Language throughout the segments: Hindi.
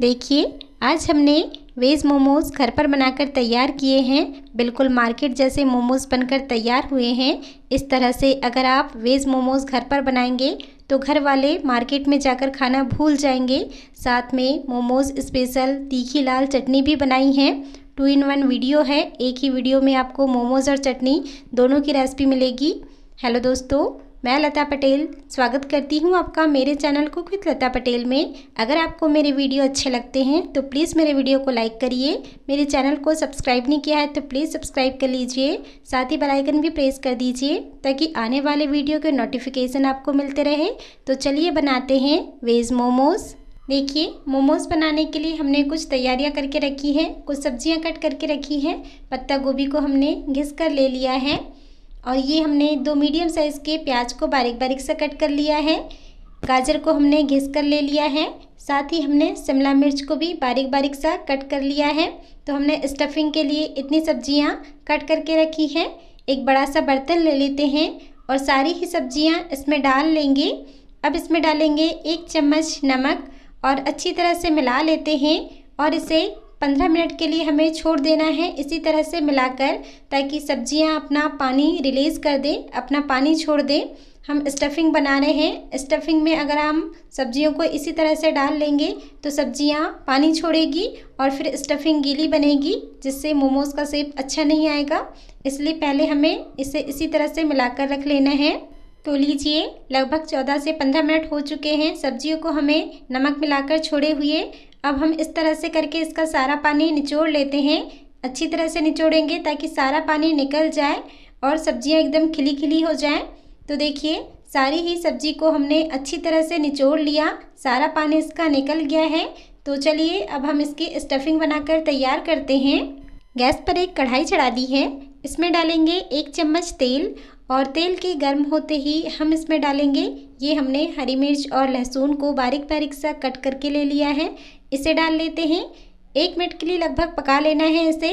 देखिए आज हमने वेज मोमोज़ घर पर बनाकर तैयार किए हैं बिल्कुल मार्केट जैसे मोमोज़ बनकर तैयार हुए हैं इस तरह से अगर आप वेज मोमोज़ घर पर बनाएंगे तो घर वाले मार्केट में जाकर खाना भूल जाएंगे साथ में मोमोज़ स्पेशल तीखी लाल चटनी भी बनाई है टू इन वन वीडियो है एक ही वीडियो में आपको मोमोज़ और चटनी दोनों की रेसिपी मिलेगी हेलो दोस्तों मैं लता पटेल स्वागत करती हूँ आपका मेरे channel cook with Lata Patel में अगर आपको मेरे वीडियो अच्छे लगते हैं तो प्लीज़ मेरे वीडियो को लाइक करिए मेरे चैनल को सब्सक्राइब नहीं किया है तो प्लीज़ सब्सक्राइब कर लीजिए साथ ही बेल आइकन भी प्रेस कर दीजिए ताकि आने वाले वीडियो के नोटिफिकेशन आपको मिलते रहे तो चलिए बनाते हैं वेज मोमोज़ देखिए मोमोज़ बनाने के लिए हमने कुछ तैयारियां करके रखी हैं कुछ सब्जियां कट करके रखी हैं पत्ता गोभी को हमने घिस कर ले लिया है और ये हमने दो मीडियम साइज़ के प्याज को बारीक बारीक से कट कर लिया है गाजर को हमने घिस कर ले लिया है साथ ही हमने शिमला मिर्च को भी बारीक बारीक सा कट कर लिया है तो हमने स्टफिंग के लिए इतनी सब्जियां कट करके रखी हैं एक बड़ा सा बर्तन ले लेते हैं और सारी ही सब्जियां इसमें डाल लेंगे अब इसमें डालेंगे एक चम्मच नमक और अच्छी तरह से मिला लेते हैं और इसे पंद्रह मिनट के लिए हमें छोड़ देना है इसी तरह से मिलाकर ताकि सब्जियां अपना पानी रिलीज़ कर दें अपना पानी छोड़ दें हम स्टफिंग बना रहे हैं स्टफिंग में अगर हम सब्जियों को इसी तरह से डाल लेंगे तो सब्जियां पानी छोड़ेगी और फिर स्टफिंग गीली बनेगी जिससे मोमोज़ का सेप अच्छा नहीं आएगा इसलिए पहले हमें इसे इसी तरह से मिला रख लेना है तो लीजिए लगभग 14 से 15 मिनट हो चुके हैं सब्जियों को हमें नमक मिलाकर छोड़े हुए अब हम इस तरह से करके इसका सारा पानी निचोड़ लेते हैं अच्छी तरह से निचोड़ेंगे ताकि सारा पानी निकल जाए और सब्जियां एकदम खिली खिली हो जाएं तो देखिए सारी ही सब्जी को हमने अच्छी तरह से निचोड़ लिया सारा पानी इसका निकल गया है तो चलिए अब हम इसकी स्टफिंग बनाकर तैयार करते हैं गैस पर एक कढ़ाई चढ़ा दी है इसमें डालेंगे एक चम्मच तेल और तेल के गर्म होते ही हम इसमें डालेंगे ये हमने हरी मिर्च और लहसुन को बारीक बारीक सा कट करके ले लिया है इसे डाल लेते हैं एक मिनट के लिए लगभग पका लेना है इसे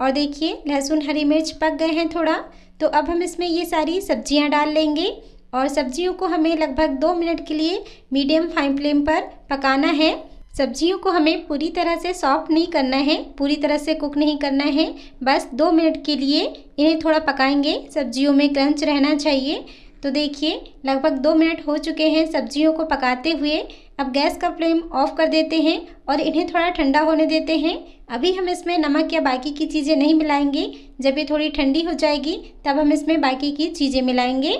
और देखिए लहसुन हरी मिर्च पक गए हैं थोड़ा तो अब हम इसमें ये सारी सब्जियां डाल लेंगे और सब्जियों को हमें लगभग दो मिनट के लिए मीडियम फाइन फ्लेम पर पकाना है सब्जियों को हमें पूरी तरह से सॉफ्ट नहीं करना है पूरी तरह से कुक नहीं करना है बस दो मिनट के लिए इन्हें थोड़ा पकाएंगे सब्जियों में क्रंच रहना चाहिए तो देखिए लगभग दो मिनट हो चुके हैं सब्जियों को पकाते हुए अब गैस का फ्लेम ऑफ कर देते हैं और इन्हें थोड़ा ठंडा होने देते हैं अभी हम इसमें नमक या बाकी की चीज़ें नहीं मिलाएंगे जब ये थोड़ी ठंडी हो जाएगी तब हम इसमें बाकी की चीज़ें मिलाएंगे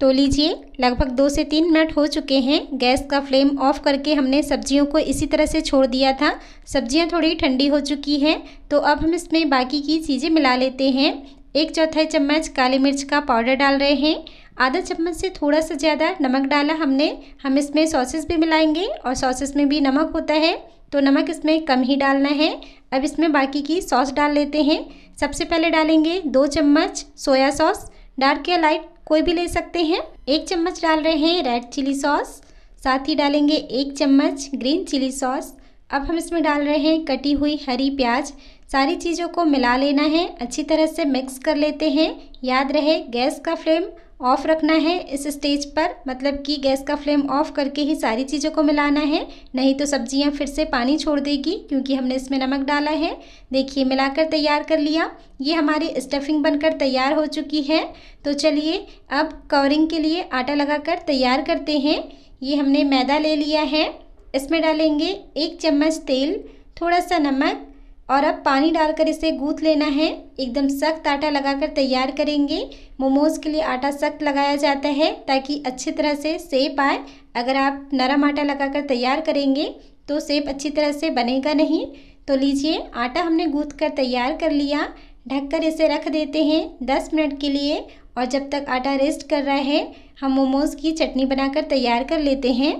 तो लीजिए लगभग दो से तीन मिनट हो चुके हैं गैस का फ्लेम ऑफ करके हमने सब्जियों को इसी तरह से छोड़ दिया था सब्जियां थोड़ी ठंडी हो चुकी हैं तो अब हम इसमें बाकी की चीज़ें मिला लेते हैं एक चौथाई चम्मच काली मिर्च का पाउडर डाल रहे हैं आधा चम्मच से थोड़ा सा ज़्यादा नमक डाला हमने हम इसमें सॉसेस भी मिलाएंगे और सॉसेस में भी नमक होता है तो नमक इसमें कम ही डालना है अब इसमें बाकी की सॉस डाल लेते हैं सबसे पहले डालेंगे दो चम्मच सोया सॉस डार्क या लाइट कोई भी ले सकते हैं एक चम्मच डाल रहे हैं रेड चिली सॉस साथ ही डालेंगे एक चम्मच ग्रीन चिली सॉस अब हम इसमें डाल रहे हैं कटी हुई हरी प्याज सारी चीज़ों को मिला लेना है अच्छी तरह से मिक्स कर लेते हैं याद रहे गैस का फ्लेम ऑफ़ रखना है इस स्टेज पर मतलब कि गैस का फ्लेम ऑफ़ करके ही सारी चीज़ों को मिलाना है नहीं तो सब्जियां फिर से पानी छोड़ देगी क्योंकि हमने इसमें नमक डाला है देखिए मिलाकर तैयार कर लिया ये हमारी स्टफिंग बनकर तैयार हो चुकी है तो चलिए अब कवरिंग के लिए आटा लगाकर तैयार करते हैं ये हमने मैदा ले लिया है इसमें डालेंगे एक चम्मच तेल थोड़ा सा नमक और अब पानी डालकर इसे गूथ लेना है एकदम सख्त आटा लगाकर तैयार करेंगे मोमोज़ के लिए आटा सख्त लगाया जाता है ताकि अच्छी तरह से सेप आए अगर आप नरम आटा लगाकर तैयार करेंगे तो सेप अच्छी तरह से बनेगा नहीं तो लीजिए आटा हमने गूथ कर तैयार कर लिया ढककर इसे रख देते हैं दस मिनट के लिए और जब तक आटा रेस्ट कर रहा है हम मोमोज़ की चटनी बनाकर तैयार कर लेते हैं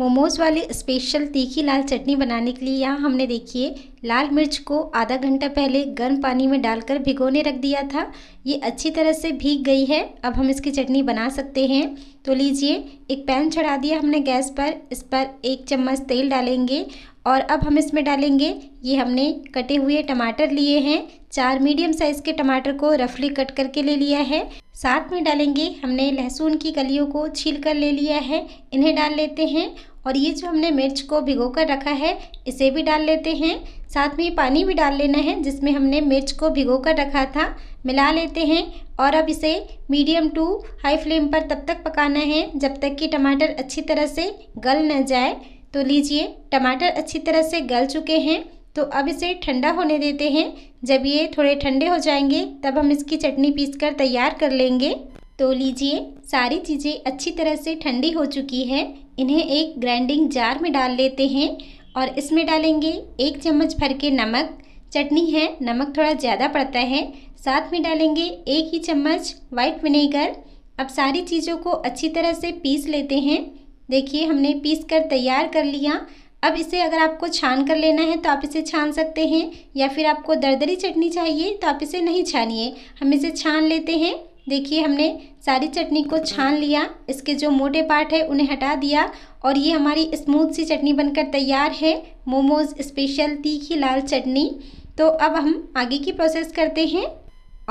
मोमोज़ वाली स्पेशल तीखी लाल चटनी बनाने के लिए यहाँ हमने देखिए लाल मिर्च को आधा घंटा पहले गर्म पानी में डालकर भिगोने रख दिया था ये अच्छी तरह से भीग गई है अब हम इसकी चटनी बना सकते हैं तो लीजिए एक पैन चढ़ा दिया हमने गैस पर इस पर एक चम्मच तेल डालेंगे और अब हम इसमें डालेंगे ये हमने कटे हुए टमाटर लिए हैं चार मीडियम साइज़ के टमाटर को रफली कट करके ले लिया है साथ में डालेंगे हमने लहसुन की कलियों को छील कर ले लिया है इन्हें डाल लेते हैं और ये जो हमने मिर्च को भिगो कर रखा है इसे भी डाल लेते हैं साथ में पानी भी डाल लेना है जिसमें हमने मिर्च को भिगो कर रखा था मिला लेते हैं और अब इसे मीडियम टू हाई फ्लेम पर तब तक पकाना है जब तक कि टमाटर अच्छी तरह से गल न जाए तो लीजिए टमाटर अच्छी तरह से गल चुके हैं तो अब इसे ठंडा होने देते हैं जब ये थोड़े ठंडे हो जाएंगे तब हम इसकी चटनी पीस कर तैयार कर लेंगे तो लीजिए सारी चीज़ें अच्छी तरह से ठंडी हो चुकी है इन्हें एक ग्राइंडिंग जार में डाल लेते हैं और इसमें डालेंगे एक चम्मच भर के नमक चटनी है नमक थोड़ा ज़्यादा पड़ता है साथ में डालेंगे एक ही चम्मच वाइट विनेगर अब सारी चीज़ों को अच्छी तरह से पीस लेते हैं देखिए हमने पीस कर तैयार कर लिया अब इसे अगर आपको छान कर लेना है तो आप इसे छान सकते हैं या फिर आपको दरदरी चटनी चाहिए तो आप इसे नहीं छानिए हम इसे छान लेते हैं देखिए हमने सारी चटनी को छान लिया इसके जो मोटे पार्ट है उन्हें हटा दिया और ये हमारी स्मूथ सी चटनी बनकर तैयार है मोमोज़ स्पेशल तीखी लाल चटनी तो अब हम आगे की प्रोसेस करते हैं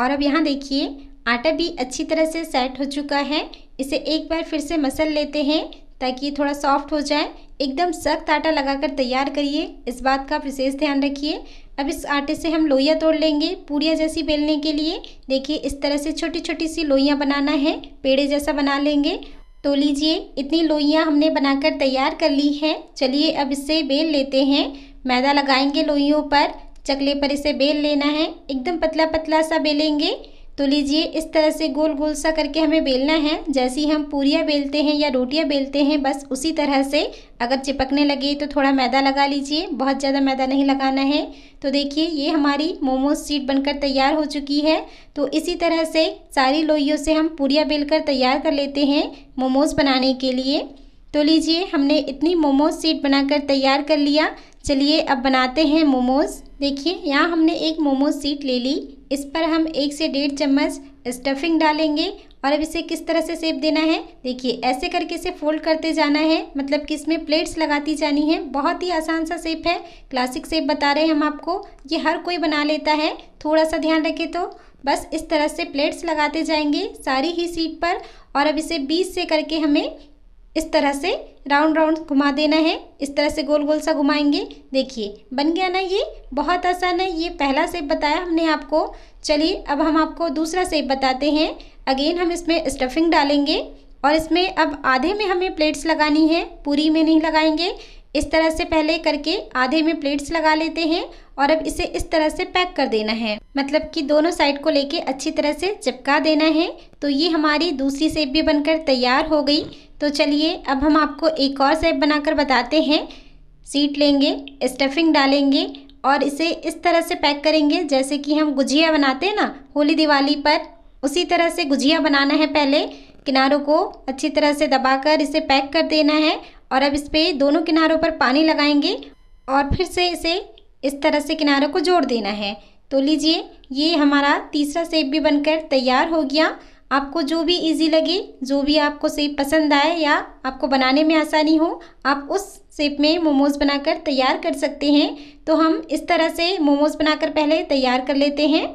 और अब यहाँ देखिए आटा भी अच्छी तरह से सेट हो चुका है इसे एक बार फिर से मसल लेते हैं ताकि ये थोड़ा सॉफ्ट हो जाए एकदम सख्त आटा लगाकर तैयार करिए इस बात का विशेष ध्यान रखिए अब इस आटे से हम लोइयाँ तोड़ लेंगे पूड़िया जैसी बेलने के लिए देखिए इस तरह से छोटी छोटी सी लोइयाँ बनाना है पेड़े जैसा बना लेंगे तो लीजिए इतनी लोइयाँ हमने बनाकर तैयार कर ली हैं चलिए अब इसे बेल लेते हैं मैदा लगाएंगे लोइयों पर चकले पर इसे बेल लेना है एकदम पतला पतला सा बेलेंगे तो लीजिए इस तरह से गोल गोल सा करके हमें बेलना है जैसे ही हम पूरियाँ बेलते हैं या रोटियाँ बेलते हैं बस उसी तरह से अगर चिपकने लगे तो थोड़ा मैदा लगा लीजिए बहुत ज़्यादा मैदा नहीं लगाना है तो देखिए ये हमारी मोमोज सीट बनकर तैयार हो चुकी है तो इसी तरह से सारी लोइयों से हम पूरियाँ कर तैयार कर लेते हैं मोमोज़ बनाने के लिए तो लीजिए हमने इतनी मोमोज सीट बनाकर तैयार कर लिया चलिए अब बनाते हैं मोमोज़ देखिए यहाँ हमने एक मोमोज सीट ले ली इस पर हम एक से डेढ़ चम्मच स्टफिंग डालेंगे और अब इसे किस तरह से सेप देना है देखिए ऐसे करके इसे फोल्ड करते जाना है मतलब कि इसमें प्लेट्स लगाती जानी है बहुत ही आसान सा सेप है क्लासिक सेप बता रहे हैं हम आपको ये हर कोई बना लेता है थोड़ा सा ध्यान रखें तो बस इस तरह से प्लेट्स लगाते जाएंगे सारी ही सीट पर और अब इसे बीस से करके हमें इस तरह से राउंड राउंड घुमा देना है इस तरह से गोल गोल सा घुमाएंगे देखिए बन गया ना ये बहुत आसान है ये पहला सेप बताया हमने आपको चलिए अब हम आपको दूसरा सेप बताते हैं अगेन हम इसमें स्टफिंग डालेंगे और इसमें अब आधे में हमें प्लेट्स लगानी है पूरी में नहीं लगाएंगे इस तरह से पहले करके आधे में प्लेट्स लगा लेते हैं और अब इसे इस तरह से पैक कर देना है मतलब कि दोनों साइड को लेके अच्छी तरह से चिपका देना है तो ये हमारी दूसरी सेप भी बनकर तैयार हो गई तो चलिए अब हम आपको एक और सेप बनाकर बताते हैं सीट लेंगे स्टफिंग डालेंगे और इसे इस तरह से पैक करेंगे जैसे कि हम गुजिया बनाते हैं ना होली दिवाली पर उसी तरह से गुजिया बनाना है पहले किनारों को अच्छी तरह से दबाकर इसे पैक कर देना है और अब इस पर दोनों किनारों पर पानी लगाएंगे और फिर से इसे इस तरह से किनारों को जोड़ देना है तो लीजिए ये हमारा तीसरा सेप भी बनकर तैयार हो गया आपको जो भी इजी लगे जो भी आपको सेप पसंद आए या आपको बनाने में आसानी हो आप उस सेप में मोमोज़ बनाकर तैयार कर सकते हैं तो हम इस तरह से मोमोज़ बनाकर पहले तैयार कर लेते हैं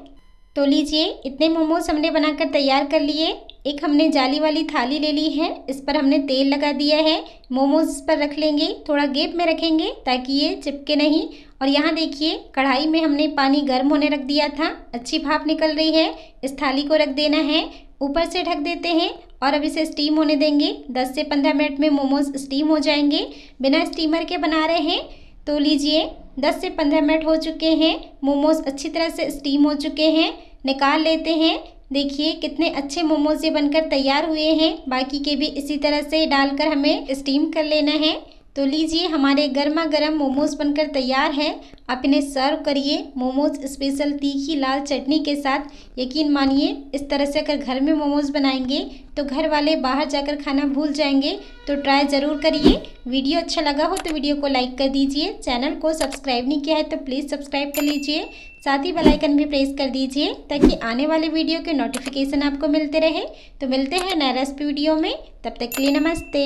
तो लीजिए इतने मोमोज़ हमने बनाकर तैयार कर लिए एक हमने जाली वाली थाली ले ली है इस पर हमने तेल लगा दिया है मोमोज़ पर रख लेंगे थोड़ा गेप में रखेंगे ताकि ये चिपके नहीं और यहाँ देखिए कढ़ाई में हमने पानी गर्म होने रख दिया था अच्छी भाप निकल रही है इस थाली को रख देना है ऊपर से ढक देते हैं और अब इसे स्टीम होने देंगे 10 से 15 मिनट में मोमोज स्टीम हो जाएंगे बिना स्टीमर के बना रहे हैं तो लीजिए 10 से 15 मिनट हो चुके हैं मोमोज अच्छी तरह से स्टीम हो चुके हैं निकाल लेते हैं देखिए कितने अच्छे मोमोज ये बनकर तैयार हुए हैं बाकी के भी इसी तरह से डालकर हमें स्टीम कर लेना है तो लीजिए हमारे गर्मा गर्म मोमोज़ बनकर तैयार है आप इन्हें सर्व करिए मोमोज़ स्पेशल तीखी लाल चटनी के साथ यकीन मानिए इस तरह से अगर घर में मोमोज़ बनाएंगे तो घर वाले बाहर जाकर खाना भूल जाएंगे तो ट्राई ज़रूर करिए वीडियो अच्छा लगा हो तो वीडियो को लाइक कर दीजिए चैनल को सब्सक्राइब नहीं किया है तो प्लीज़ सब्सक्राइब कर लीजिए साथ ही बेलाइकन भी प्रेस कर दीजिए ताकि आने वाले वीडियो के नोटिफिकेशन आपको मिलते रहे तो मिलते हैं नए रेसिपी वीडियो में तब तक के लिए नमस्ते